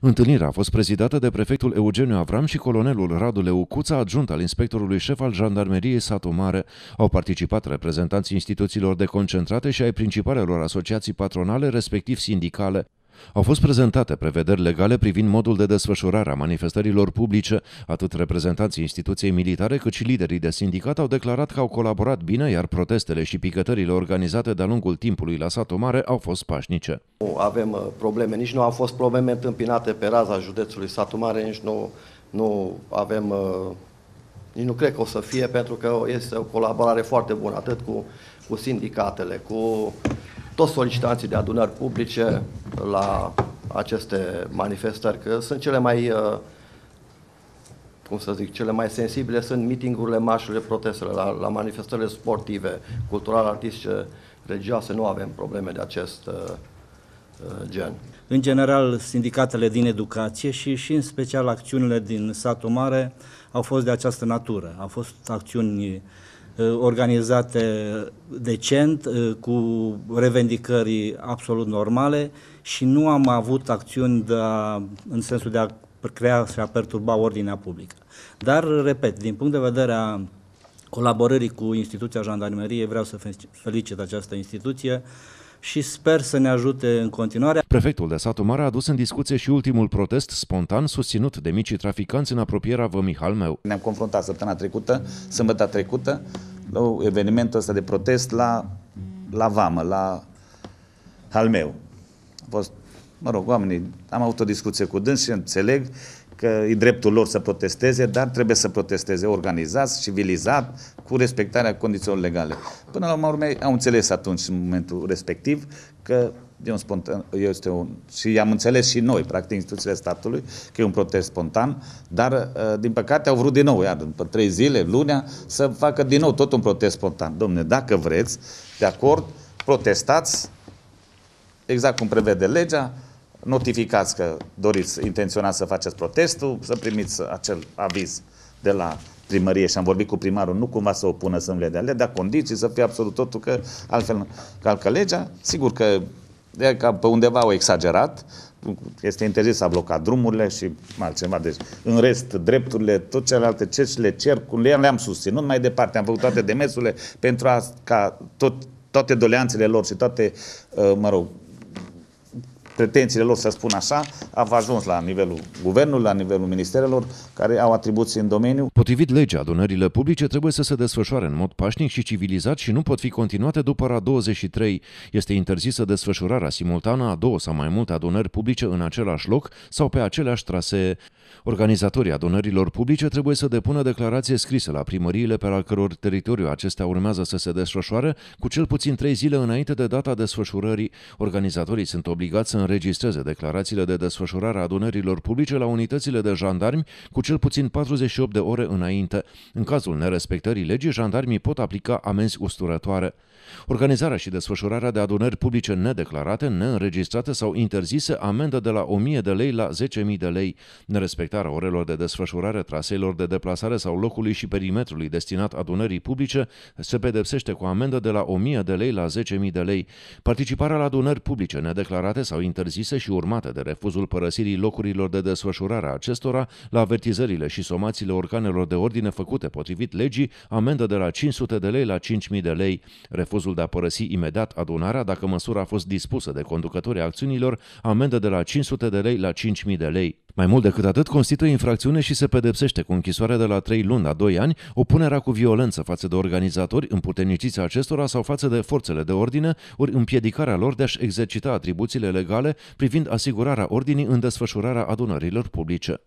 Întâlnirea a fost prezidată de prefectul Eugeniu Avram și colonelul Radu Leucuța, adjunct al inspectorului șef al Jandarmeriei Satu Mare. Au participat reprezentanții instituțiilor deconcentrate și ai principalelor asociații patronale, respectiv sindicale. Au fost prezentate prevederi legale privind modul de desfășurare a manifestărilor publice, atât reprezentanții instituției militare cât și liderii de sindicat au declarat că au colaborat bine, iar protestele și picătările organizate de-a lungul timpului la satul mare au fost pașnice. Nu avem uh, probleme, nici nu au fost probleme întâmpinate pe raza județului satul mare, nici nu, nu avem uh, nici nu cred că o să fie, pentru că este o colaborare foarte bună, atât cu, cu sindicatele, cu toți solicitații de adunări publice la aceste manifestări, că sunt cele mai, uh, cum să zic, cele mai sensibile, sunt mitingurile, marșurile, protestele, la, la manifestările sportive, culturale, artistice, religioase, nu avem probleme de acest uh, uh, gen. În general, sindicatele din educație și, și în special acțiunile din satul mare au fost de această natură. Au fost acțiuni Uh, organizate decent, uh, cu revendicări absolut normale și nu am avut acțiuni de a, în sensul de a crea și a perturba ordinea publică. Dar, repet, din punct de vedere a colaborării cu instituția jandarmeriei, vreau să felicit această instituție, și sper să ne ajute în continuare. Prefectul de satul mare a adus în discuție și ultimul protest spontan susținut de micii traficanți în apropierea Vămihal meu. Ne-am confruntat săptămâna trecută, sâmbătă trecută, la evenimentul ăsta de protest la, la Vamă, la Halmeu. A fost, mă rog, oamenii, am avut o discuție cu dâns și înțeleg că e dreptul lor să protesteze, dar trebuie să protesteze organizat, civilizat, cu respectarea condițiilor legale. Până la urmă, au înțeles atunci, în momentul respectiv, că e un spontan, este un, și am înțeles și noi, practic, instituțiile statului, că e un protest spontan, dar, uh, din păcate, au vrut din nou, iar după trei zile, lunea, să facă din nou tot un protest spontan. Domne, dacă vreți, de acord, protestați, exact cum prevede legea, notificați că doriți, intenționați să faceți protestul, să primiți acel aviz de la primărie și am vorbit cu primarul, nu cumva să opună să de ale, dar condiții, să fie absolut totul, că altfel calcă legea. Sigur că de ca pe undeva au exagerat, este interzis, a blocat drumurile și altceva. Deci, în rest, drepturile, tot celelalte, ce le cer, cum le-am, le-am susținut mai departe, am făcut toate demersurile pentru a, ca tot, toate doleanțele lor și toate, uh, mă rog, pretențiile lor, să spun așa, au ajuns la nivelul guvernului, la nivelul ministerelor, care au atribuții în domeniu. Potrivit legea, adunările publice trebuie să se desfășoare în mod pașnic și civilizat și nu pot fi continuate după ora 23. Este interzisă desfășurarea simultană a două sau mai multe adunări publice în același loc sau pe aceleași trasee. Organizatorii adunărilor publice trebuie să depună declarație scrisă la primăriile pe al căror teritoriu acestea urmează să se desfășoare cu cel puțin trei zile înainte de data desfășurării. Organizatorii sunt obligați să înregistreze declarațiile de desfășurare a adunărilor publice la unitățile de jandarmi cu cel puțin 48 de ore înainte. În cazul nerespectării legii, jandarmii pot aplica amenzi usturătoare. Organizarea și desfășurarea de adunări publice nedeclarate, neînregistrate sau interzise, amendă de la 1000 de lei la 10.000 de lei. Nerespectarea orelor de desfășurare, traseilor de deplasare sau locului și perimetrului destinat adunării publice se pedepsește cu amendă de la 1000 de lei la 10.000 de lei. Participarea la adunări publice nedeclarate sau interzise interzisă și urmată de refuzul părăsirii locurilor de desfășurare a acestora la avertizările și somațiile organelor de ordine făcute potrivit legii, amendă de la 500 de lei la 5000 de lei, refuzul de a părăsi imediat adunarea dacă măsura a fost dispusă de conducătorii acțiunilor, amendă de la 500 de lei la 5000 de lei. Mai mult decât atât, constituie infracțiune și se pedepsește cu închisoarea de la 3 luni la 2 ani, opunerea cu violență față de organizatori, împuterniciți acestora sau față de forțele de ordine, ori împiedicarea lor de a-și exercita atribuțiile legale privind asigurarea ordinii în desfășurarea adunărilor publice.